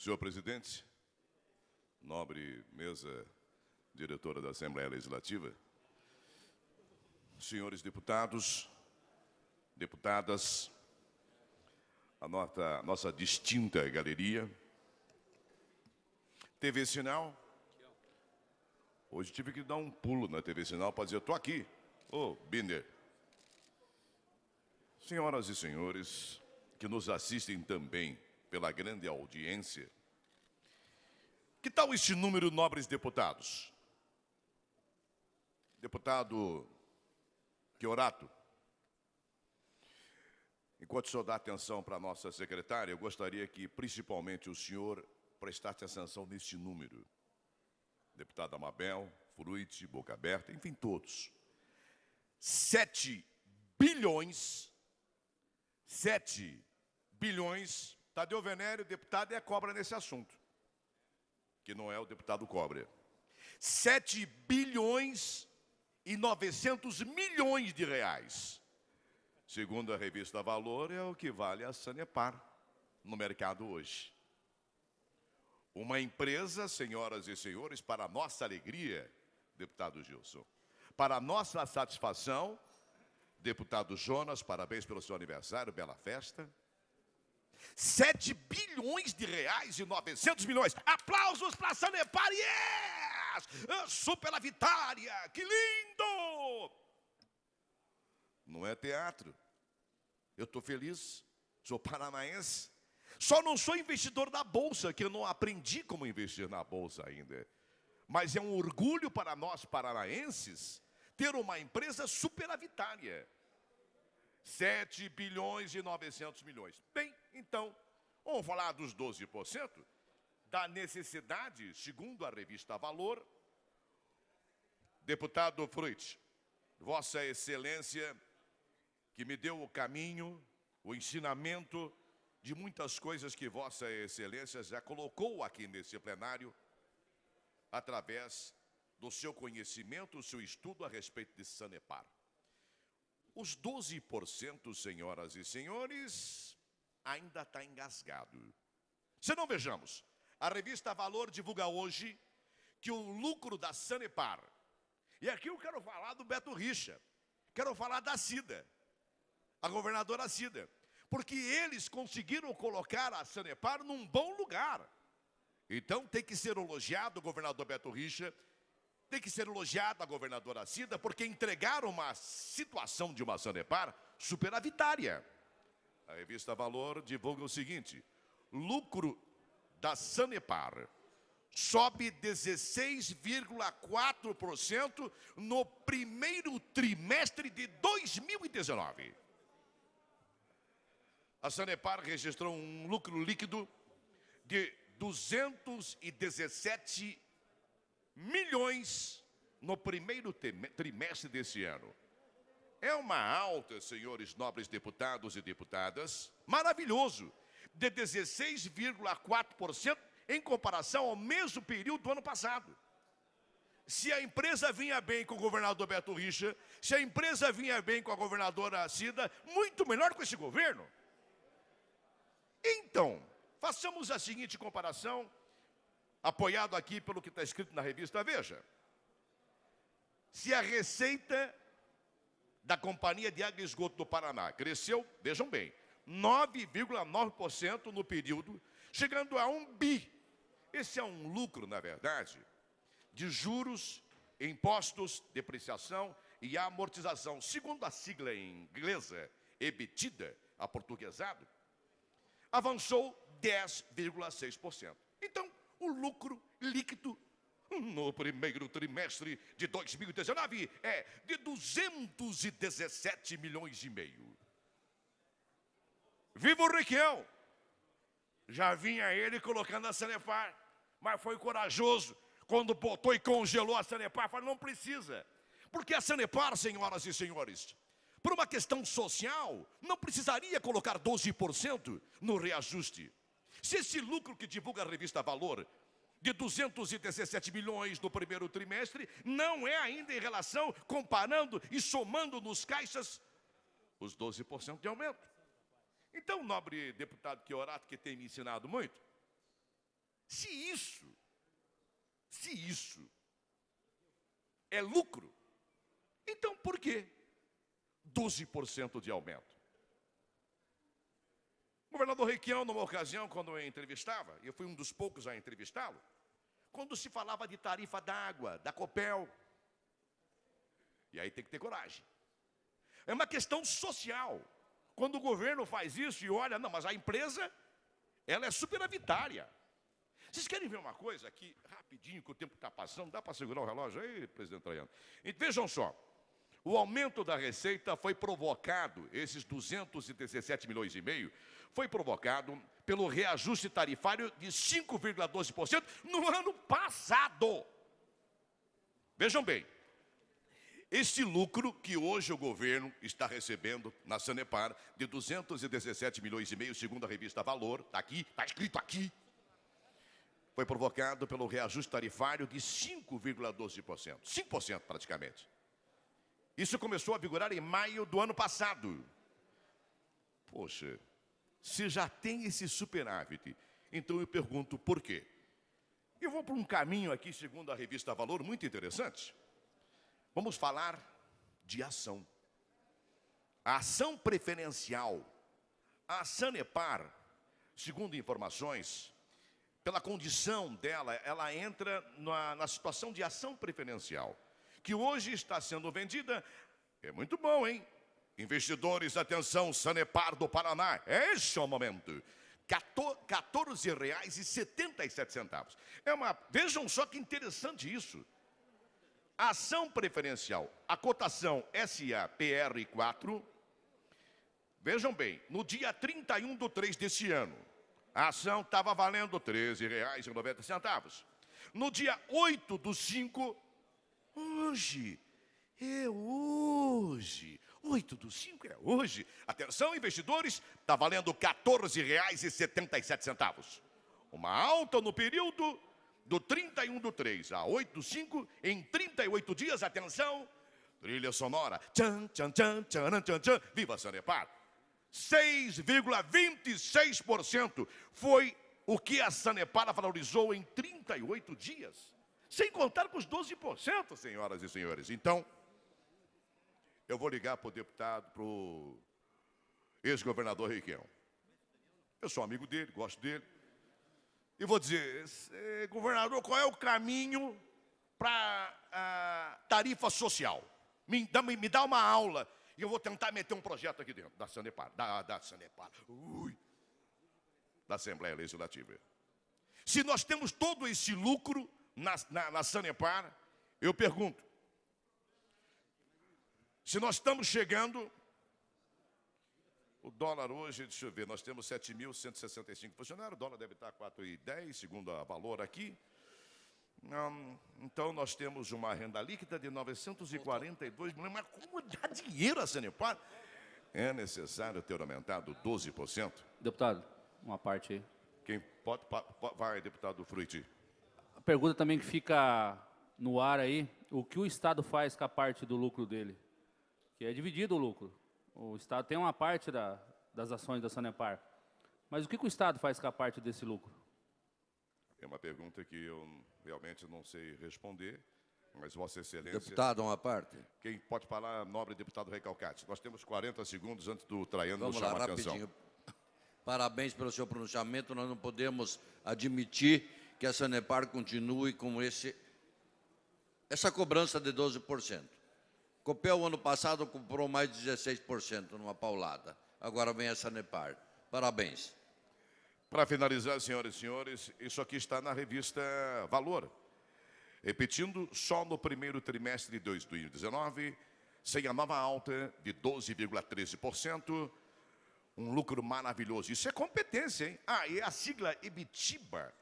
Senhor presidente, nobre mesa diretora da Assembleia Legislativa, senhores deputados, deputadas, a nossa, nossa distinta galeria, TV Sinal. Hoje tive que dar um pulo na TV Sinal para dizer, estou aqui. Ô, oh, Binder. Senhoras e senhores que nos assistem também pela grande audiência. Que tal este número, nobres deputados? Deputado Queorato, enquanto o senhor dá atenção para a nossa secretária, eu gostaria que principalmente o senhor prestasse atenção neste número. Deputado Amabel, Fruite, Boca Aberta, enfim, todos. 7 bilhões, 7 bilhões Tadeu Venério, deputado, é cobra nesse assunto, que não é o deputado cobra. 7 bilhões e 900 milhões de reais. Segundo a revista Valor, é o que vale a Sanepar no mercado hoje. Uma empresa, senhoras e senhores, para nossa alegria, deputado Gilson, para nossa satisfação, deputado Jonas, parabéns pelo seu aniversário, bela festa. 7 bilhões de reais e 900 milhões. Aplausos para Sanepar, yes! Ah, superavitária, que lindo! Não é teatro. Eu estou feliz, sou paranaense. Só não sou investidor da bolsa, que eu não aprendi como investir na bolsa ainda. Mas é um orgulho para nós paranaenses ter uma empresa superavitária. 7 bilhões e 900 milhões. Bem, então, vamos falar dos 12%, da necessidade, segundo a revista Valor. Deputado Fruit, Vossa Excelência, que me deu o caminho, o ensinamento de muitas coisas que Vossa Excelência já colocou aqui nesse plenário, através do seu conhecimento, o seu estudo a respeito de Sanepar. Os 12%, senhoras e senhores, ainda está engasgado. Se não vejamos, a revista Valor divulga hoje que o lucro da Sanepar, e aqui eu quero falar do Beto Richa, quero falar da Cida, a governadora Cida, porque eles conseguiram colocar a Sanepar num bom lugar. Então tem que ser elogiado o governador Beto Richa, tem que ser elogiada a governadora Cida, porque entregaram uma situação de uma Sanepar superavitária. A revista Valor divulga o seguinte: lucro da Sanepar sobe 16,4% no primeiro trimestre de 2019. A Sanepar registrou um lucro líquido de 217 milhões no primeiro trimestre desse ano. É uma alta, senhores nobres deputados e deputadas, maravilhoso, de 16,4% em comparação ao mesmo período do ano passado. Se a empresa vinha bem com o governador Beto Richa, se a empresa vinha bem com a governadora Cida, muito melhor com esse governo. Então, façamos a seguinte comparação, apoiado aqui pelo que está escrito na revista Veja. Se a receita da Companhia de Água e Esgoto do Paraná cresceu, vejam bem, 9,9% no período, chegando a 1 bi. Esse é um lucro, na verdade, de juros, impostos, depreciação e amortização. Segundo a sigla inglesa, é ebitida, aportuguesado, avançou 10,6%. Então, o lucro líquido no primeiro trimestre de 2019 é de 217 milhões e meio. Viva o Requião! Já vinha ele colocando a Sanepar, mas foi corajoso quando botou e congelou a Sanepar. Falou, não precisa. Porque a Sanepar, senhoras e senhores, por uma questão social, não precisaria colocar 12% no reajuste. Se esse lucro que divulga a revista Valor de 217 milhões no primeiro trimestre não é ainda em relação, comparando e somando nos caixas os 12% de aumento. Então, nobre deputado que orato que tem me ensinado muito, se isso, se isso é lucro, então por quê? 12% de aumento governador Requião, numa ocasião, quando eu entrevistava, eu fui um dos poucos a entrevistá-lo, quando se falava de tarifa d'água, da Copel. E aí tem que ter coragem. É uma questão social. Quando o governo faz isso e olha, não, mas a empresa, ela é superavitária. Vocês querem ver uma coisa aqui, rapidinho, que o tempo está passando, dá para segurar o relógio aí, presidente Traiano? vejam só, o aumento da receita foi provocado, esses 217 milhões e meio, foi provocado pelo reajuste tarifário de 5,12% no ano passado. Vejam bem, esse lucro que hoje o governo está recebendo na Sanepar, de 217 milhões e meio, segundo a revista Valor, está aqui, está escrito aqui, foi provocado pelo reajuste tarifário de 5,12%, 5% praticamente. Isso começou a vigorar em maio do ano passado. Poxa, se já tem esse superávit, então eu pergunto por quê? Eu vou para um caminho aqui, segundo a revista Valor, muito interessante. Vamos falar de ação. A ação preferencial. A Sanepar, segundo informações, pela condição dela, ela entra na, na situação de ação preferencial que hoje está sendo vendida. É muito bom, hein? Investidores, atenção, Sanepar do Paraná. É este é o momento. R$ 14,77. É uma, vejam só que interessante isso. Ação preferencial, a cotação SAPR4. Vejam bem, no dia 31 de 3 deste ano, a ação estava valendo R$ 13,90. No dia 8 do 5, Hoje. É hoje. 8 do 5 é hoje. Atenção, investidores, está valendo R$ 14,77. Uma alta no período do 31 do 3 a 8 do 5 em 38 dias. Atenção, trilha sonora. Tchan, tchan, tchan, tchan, tchan, tchan. Viva Sanepar. 6,26% foi o que a Sanepar valorizou em 38 dias sem contar com os 12%, senhoras e senhores. Então, eu vou ligar para o deputado, para o ex-governador Requião. Eu sou amigo dele, gosto dele. E vou dizer, eh, governador, qual é o caminho para a ah, tarifa social? Me dá, me, me dá uma aula e eu vou tentar meter um projeto aqui dentro da Sanepar, da, da Sanepar, ui, da Assembleia Legislativa. Se nós temos todo esse lucro, na, na, na Sanepar, eu pergunto: se nós estamos chegando. O dólar hoje, deixa eu ver, nós temos 7.165 funcionários, o dólar deve estar 4,10, segundo a valor aqui. Hum, então, nós temos uma renda líquida de 942 milhões. Mas como dá dinheiro a Sanepar? É necessário ter aumentado 12%? Deputado, uma parte aí. Quem pode, pode vai, deputado Fruiti pergunta também que fica no ar aí, o que o Estado faz com a parte do lucro dele? Que é dividido o lucro. O Estado tem uma parte da, das ações da Sanepar. Mas o que, que o Estado faz com a parte desse lucro? É uma pergunta que eu realmente não sei responder, mas Vossa Excelência... Deputado, uma parte. Quem pode falar, nobre deputado Recalcati. Nós temos 40 segundos antes do Traiano Vamos nos chamar lá, a atenção. Parabéns pelo seu pronunciamento. Nós não podemos admitir que a Sanepar continue com esse, essa cobrança de 12%. Copel, ano passado, comprou mais de 16% numa paulada. Agora vem a Sanepar. Parabéns. Para finalizar, senhoras e senhores, isso aqui está na revista Valor. Repetindo, só no primeiro trimestre de 2019, sem a nova alta de 12,13%, um lucro maravilhoso. Isso é competência, hein? Ah, e a sigla Ibitiba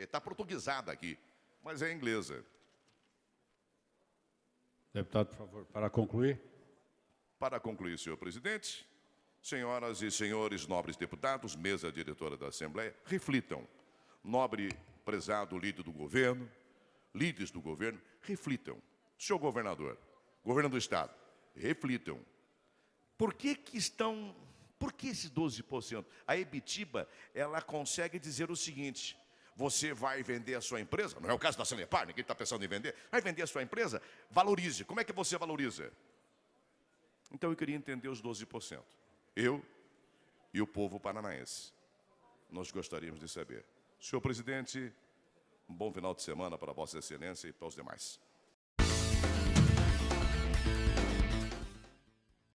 está eh, portuguesada aqui, mas é inglesa. Deputado, por favor, para concluir. Para concluir, senhor presidente, senhoras e senhores nobres deputados, mesa diretora da Assembleia, reflitam. Nobre prezado líder do governo, líderes do governo, reflitam. Senhor governador, governo do Estado, reflitam. Por que, que estão por que esse 12%? A Ebitiba, ela consegue dizer o seguinte, você vai vender a sua empresa, não é o caso da Sanepar, ninguém está pensando em vender, vai vender a sua empresa, valorize. Como é que você valoriza? Então eu queria entender os 12%. Eu e o povo paranaense. Nós gostaríamos de saber. Senhor presidente, um bom final de semana para Vossa Excelência e para os demais.